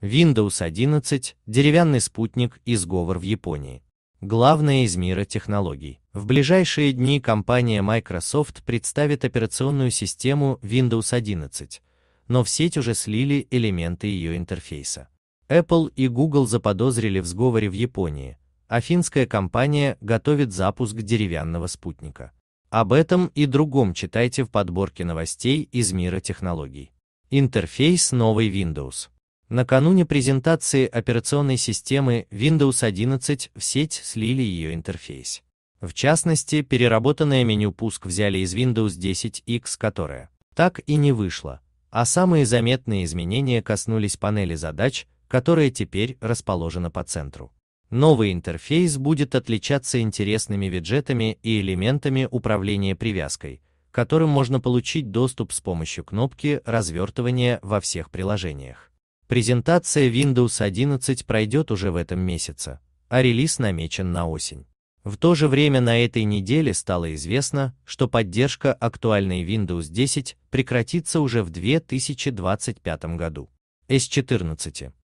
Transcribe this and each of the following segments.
Windows 11, деревянный спутник и сговор в Японии. Главное из мира технологий. В ближайшие дни компания Microsoft представит операционную систему Windows 11, но в сеть уже слили элементы ее интерфейса. Apple и Google заподозрили в сговоре в Японии, а финская компания готовит запуск деревянного спутника. Об этом и другом читайте в подборке новостей из мира технологий. Интерфейс новой Windows. Накануне презентации операционной системы Windows 11 в сеть слили ее интерфейс. В частности, переработанное меню пуск взяли из Windows 10X, которое так и не вышло, а самые заметные изменения коснулись панели задач, которая теперь расположена по центру. Новый интерфейс будет отличаться интересными виджетами и элементами управления привязкой, которым можно получить доступ с помощью кнопки развертывания во всех приложениях. Презентация Windows 11 пройдет уже в этом месяце, а релиз намечен на осень. В то же время на этой неделе стало известно, что поддержка актуальной Windows 10 прекратится уже в 2025 году. S14.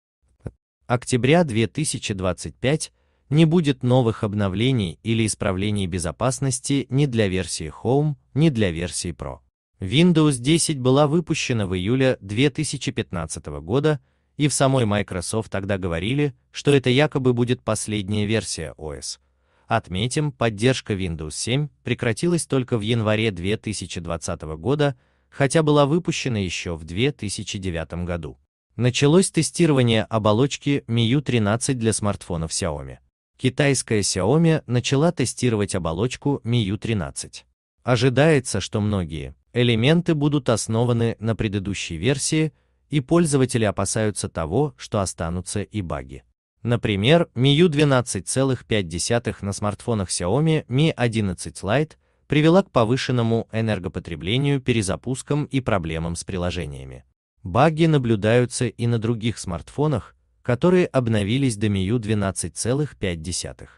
Октября 2025 не будет новых обновлений или исправлений безопасности ни для версии Home, ни для версии Pro. Windows 10 была выпущена в июле 2015 года и в самой Microsoft тогда говорили, что это якобы будет последняя версия OS. Отметим, поддержка Windows 7 прекратилась только в январе 2020 года, хотя была выпущена еще в 2009 году. Началось тестирование оболочки MIU 13 для смартфонов Xiaomi. Китайская Xiaomi начала тестировать оболочку MIU 13. Ожидается, что многие элементы будут основаны на предыдущей версии, и пользователи опасаются того, что останутся и баги. Например, MIU 12,5 на смартфонах Xiaomi Mi 11 Lite привела к повышенному энергопотреблению, перезапускам и проблемам с приложениями. Баги наблюдаются и на других смартфонах, которые обновились до MIU 12,5.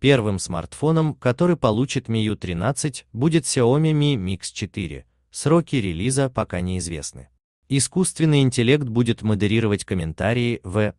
Первым смартфоном, который получит MIU 13, будет Xiaomi Mi Mix 4. Сроки релиза пока неизвестны. Искусственный интеллект будет модерировать комментарии в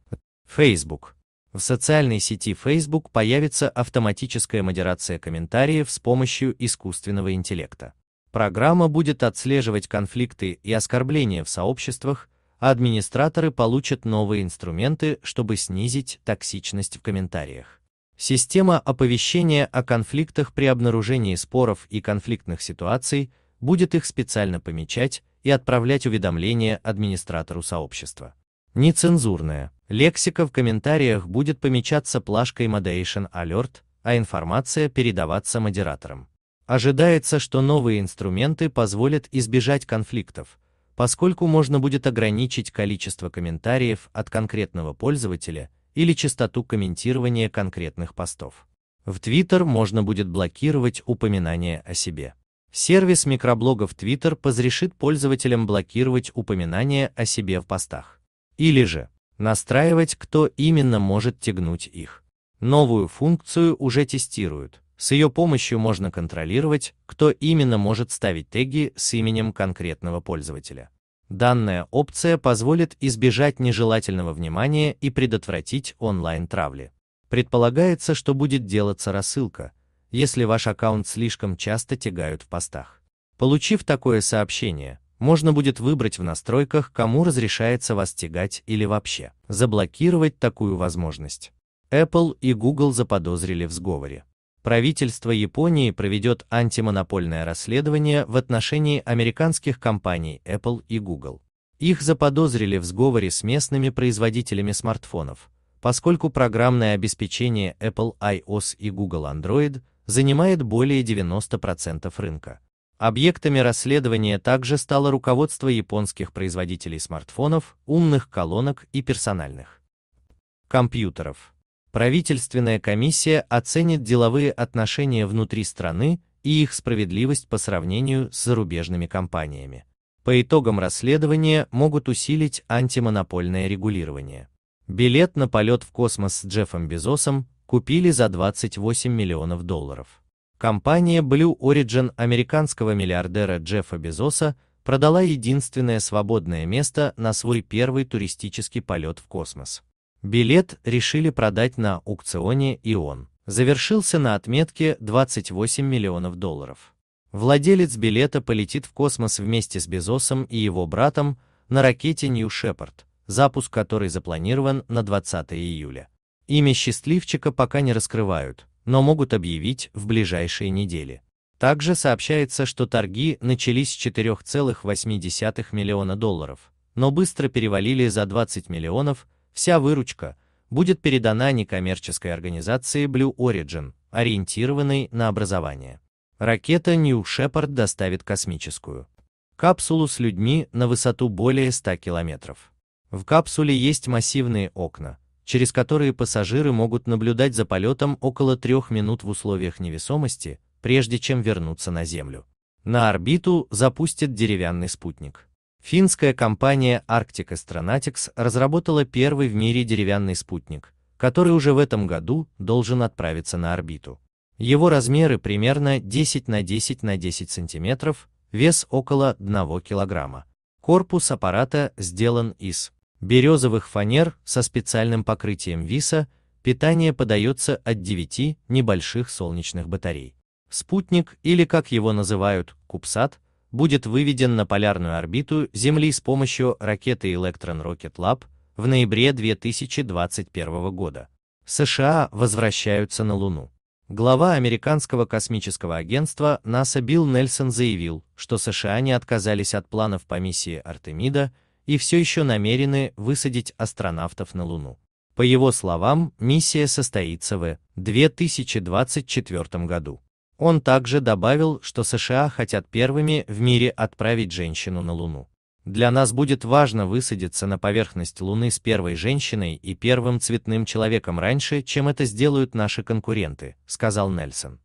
Facebook. В социальной сети Facebook появится автоматическая модерация комментариев с помощью искусственного интеллекта. Программа будет отслеживать конфликты и оскорбления в сообществах, а администраторы получат новые инструменты, чтобы снизить токсичность в комментариях. Система оповещения о конфликтах при обнаружении споров и конфликтных ситуаций будет их специально помечать и отправлять уведомления администратору сообщества. Нецензурная лексика в комментариях будет помечаться плашкой Moderation Alert, а информация передаваться модераторам. Ожидается, что новые инструменты позволят избежать конфликтов, поскольку можно будет ограничить количество комментариев от конкретного пользователя или частоту комментирования конкретных постов. В Твиттер можно будет блокировать упоминания о себе. Сервис микроблогов Twitter разрешит пользователям блокировать упоминания о себе в постах. Или же настраивать, кто именно может тягнуть их. Новую функцию уже тестируют. С ее помощью можно контролировать, кто именно может ставить теги с именем конкретного пользователя. Данная опция позволит избежать нежелательного внимания и предотвратить онлайн-травли. Предполагается, что будет делаться рассылка, если ваш аккаунт слишком часто тягают в постах. Получив такое сообщение, можно будет выбрать в настройках, кому разрешается вас тягать или вообще заблокировать такую возможность. Apple и Google заподозрили в сговоре. Правительство Японии проведет антимонопольное расследование в отношении американских компаний Apple и Google. Их заподозрили в сговоре с местными производителями смартфонов, поскольку программное обеспечение Apple iOS и Google Android занимает более 90% рынка. Объектами расследования также стало руководство японских производителей смартфонов, умных колонок и персональных компьютеров. Правительственная комиссия оценит деловые отношения внутри страны и их справедливость по сравнению с зарубежными компаниями. По итогам расследования могут усилить антимонопольное регулирование. Билет на полет в космос с Джеффом Безосом купили за 28 миллионов долларов. Компания Blue Origin американского миллиардера Джеффа Безоса продала единственное свободное место на свой первый туристический полет в космос. Билет решили продать на аукционе и он завершился на отметке 28 миллионов долларов. Владелец билета полетит в космос вместе с Безосом и его братом на ракете New Shepard, запуск которой запланирован на 20 июля. Имя счастливчика пока не раскрывают, но могут объявить в ближайшие недели. Также сообщается, что торги начались с 4,8 миллиона долларов, но быстро перевалили за 20 миллионов, вся выручка будет передана некоммерческой организации Blue Origin, ориентированной на образование. Ракета New Shepard доставит космическую капсулу с людьми на высоту более 100 километров. В капсуле есть массивные окна, через которые пассажиры могут наблюдать за полетом около трех минут в условиях невесомости, прежде чем вернуться на Землю. На орбиту запустят деревянный спутник. Финская компания Arctic Astronautics разработала первый в мире деревянный спутник, который уже в этом году должен отправиться на орбиту. Его размеры примерно 10 на 10 на 10 сантиметров, вес около 1 килограмма. Корпус аппарата сделан из березовых фанер со специальным покрытием виса, питание подается от 9 небольших солнечных батарей. Спутник, или как его называют, Кубсат, будет выведен на полярную орбиту Земли с помощью ракеты Electron Rocket Lab в ноябре 2021 года. США возвращаются на Луну. Глава американского космического агентства НАСА Билл Нельсон заявил, что США не отказались от планов по миссии Артемида и все еще намерены высадить астронавтов на Луну. По его словам, миссия состоится в 2024 году. Он также добавил, что США хотят первыми в мире отправить женщину на Луну. Для нас будет важно высадиться на поверхность Луны с первой женщиной и первым цветным человеком раньше, чем это сделают наши конкуренты, сказал Нельсон.